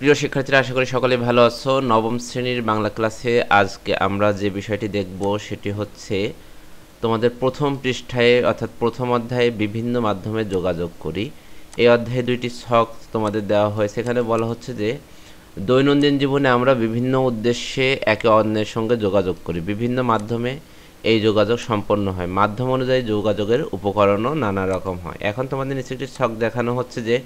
প্রিয় শিক্ষার্থীরা আশা করি সকলে ভালো আছো নবম শ্রেণীর বাংলা ক্লাসে আজকে আমরা যে বিষয়টি দেখব সেটি হচ্ছে তোমাদের প্রথম পৃষ্ঠায় অর্থাৎ প্রথম অধ্যায়ে বিভিন্ন মাধ্যমে যোগাযোগ করি এই অধ্যায়ে দুইটি শখ তোমাদের দেওয়া হয়েছে এখানে বলা হচ্ছে যে দৈনন্দিন জীবনে আমরা বিভিন্ন উদ্দেশ্যে একে অন্যের সঙ্গে যোগাযোগ করি বিভিন্ন মাধ্যমে এই যোগাযোগ সম্পন্ন হয় মাধ্যম অনুযায়ী যোগাযোগের উপকরণও নানা রকম হয় এখন তোমাদের নিচে একটি শখ দেখানো হচ্ছে যে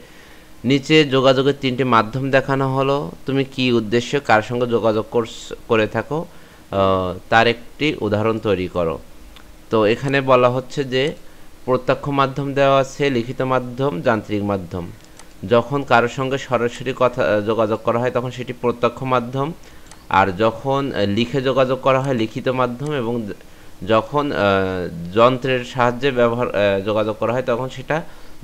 নিচে যোগাযোগের তিনটি মাধ্যম দেখানো হলো তুমি কি উদ্দেশ্যে কার সঙ্গে যোগাযোগ করে থাকো তার একটি উদাহরণ তৈরি করো তো এখানে বলা হচ্ছে যে প্রত্যক্ষ মাধ্যম দেওয়া আছে লিখিত মাধ্যম যান্ত্রিক মাধ্যম যখন কারোর সঙ্গে সরাসরি কথা যোগাযোগ করা হয় তখন সেটি প্রত্যক্ষ মাধ্যম আর যখন লিখে যোগাযোগ করা হয় লিখিত মাধ্যম এবং যখন যন্ত্রের সাহায্যে ব্যবহার যোগাযোগ করা হয় তখন সেটা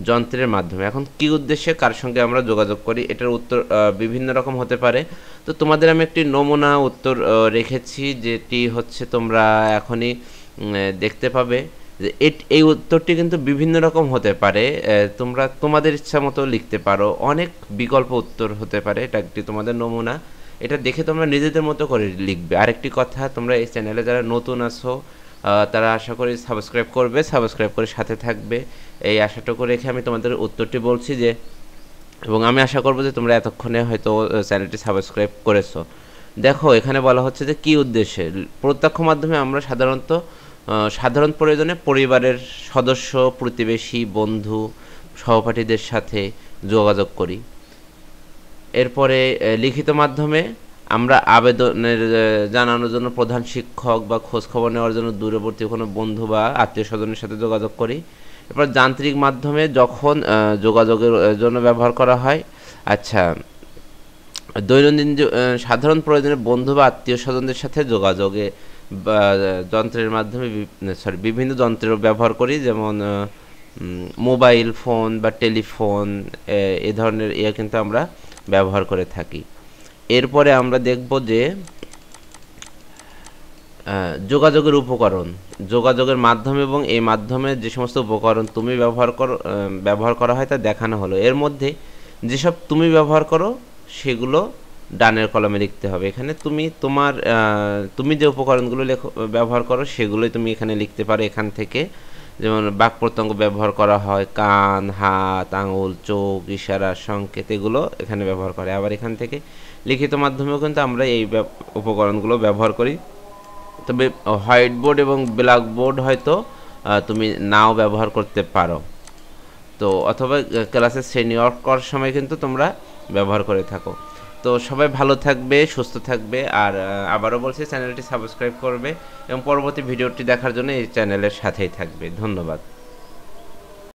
যন্ত্রের মাধ্যমে এখন কি উদ্দেশ্যে কার সঙ্গে আমরা যোগাযোগ করি এটার উত্তর বিভিন্ন রকম হতে পারে তো তোমাদের আমি একটি নমুনা উত্তর রেখেছি যেটি হচ্ছে তোমরা এখনই দেখতে পাবে যে এই উত্তরটি কিন্তু বিভিন্ন রকম হতে পারে তোমরা তোমাদের ইচ্ছা মতো লিখতে পারো অনেক বিকল্প উত্তর হতে পারে এটা একটি তোমাদের নমুনা এটা দেখে তোমরা নিজেদের মতো করে লিখবে আরেকটি কথা তোমরা এই চ্যানেলে যারা নতুন আছো তারা আশা করি সাবস্ক্রাইব করবে সাবস্ক্রাইব করে সাথে থাকবে এই আশাটুকু রেখে আমি তোমাদের উত্তরটি বলছি যে এবং আমি আশা করবো যে তোমরা এতক্ষণে হয়তো চ্যানেলটি সাবস্ক্রাইব করেছো দেখো এখানে বলা হচ্ছে যে কি উদ্দেশ্যে প্রত্যক্ষ মাধ্যমে আমরা সাধারণত সাধারণ প্রয়োজনে পরিবারের সদস্য প্রতিবেশী বন্ধু সহপাঠীদের সাথে যোগাযোগ করি এরপরে লিখিত মাধ্যমে আমরা আবেদনের জানানোর জন্য প্রধান শিক্ষক বা খোঁজ খবর নেওয়ার জন্য দূরবর্তী কোনো বন্ধু বা আত্মীয় স্বজনের সাথে যোগাযোগ করি এরপর যান্ত্রিক মাধ্যমে যখন যোগাযোগের জন্য ব্যবহার করা হয় আচ্ছা দৈনন্দিন সাধারণ প্রয়োজনে বন্ধু বা আত্মীয় স্বজনদের সাথে যোগাযোগে যন্ত্রের মাধ্যমে সরি বিভিন্ন যন্ত্রের ব্যবহার করি যেমন মোবাইল ফোন বা টেলিফোন এ ধরনের ইয়ে কিন্তু আমরা ব্যবহার করে থাকি এরপরে আমরা দেখব যে যোগাযোগের উপকরণ যোগাযোগের মাধ্যম এবং এই মাধ্যমে যে সমস্ত উপকরণ তুমি ব্যবহার করো ব্যবহার করা হয় তা দেখানো হলো এর মধ্যে যেসব তুমি ব্যবহার করো সেগুলো ডানের কলমে লিখতে হবে এখানে তুমি তোমার তুমি যে উপকরণগুলো লেখো ব্যবহার করো সেগুলোই তুমি এখানে লিখতে পারো এখান থেকে যেমন বাক প্রত্যঙ্গ ব্যবহার করা হয় কান হাত আঙুল চোখ ইশারা সংকেত এগুলো এখানে ব্যবহার করে আবার এখান থেকে লিখিত মাধ্যমেও কিন্তু আমরা এই উপকরণগুলো ব্যবহার করি তবে হোয়াইট বোর্ড এবং ব্ল্যাক বোর্ড হয়তো তুমি নাও ব্যবহার করতে পারো তো অথবা ক্লাসে শ্রেণী করার সময় কিন্তু তোমরা ব্যবহার করে থাকো তো সবাই ভালো থাকবে সুস্থ থাকবে আর আবারও বলছি চ্যানেলটি সাবস্ক্রাইব করবে এবং পরবর্তী ভিডিওটি দেখার জন্য এই চ্যানেলের সাথেই থাকবে ধন্যবাদ